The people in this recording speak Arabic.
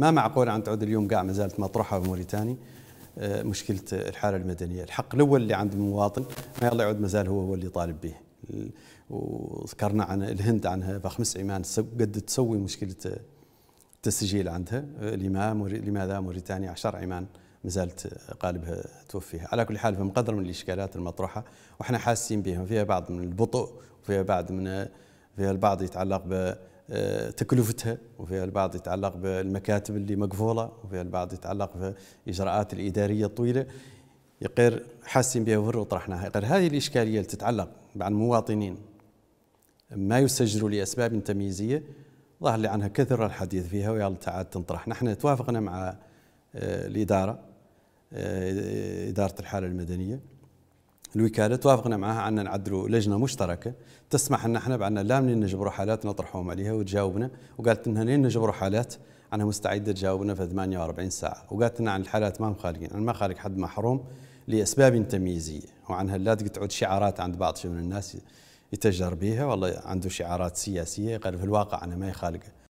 ما معقول أن تعود اليوم قاع ما زالت مطروحة بموريتاني آه، مشكلة الحالة المدنية الحق الأول اللي عند المواطن ما يلا يعود ما زال هو هو اللي طالب به وذكرنا عن الهند عنها بخمس عمان قد تسوي مشكلة التسجيل آه، عندها آه، لماذا موريتانيا عشر عمان ما زالت قالبها توفيها على كل حال فمقدر من الإشكالات المطروحة وإحنا حاسين بها فيها بعض من البطء وفيها بعض من فيها البعض يتعلق تكلفتها وفيها البعض يتعلق بالمكاتب اللي مقفولة وفيها البعض يتعلق بالإجراءات الإدارية الطويلة يقير حاسين بها وفر وطرحناها يقير هذه الإشكالية اللي تتعلق مع المواطنين ما يسجلوا لأسباب تمييزية ظهر لي عنها كثر الحديث فيها ويلا تعاد تنطرح نحن توافقنا مع آه، الإدارة آه، إدارة الحالة المدنية الوكاله توافقنا معها عن نعدلوا لجنه مشتركه تسمح ان احنا بعدنا لا من نجبروا حالات نطرحهم عليها وتجاوبنا وقالت انها لين نجبروا حالات انا مستعده تجاوبنا في 48 ساعه وقالت لنا عن الحالات ما مخالقين انا ما خالق حد محروم لاسباب تمييزيه وعنها لا تعود شعارات عند بعض من الناس يتجر بها والله عنده شعارات سياسيه قال في الواقع انا ما يخالقه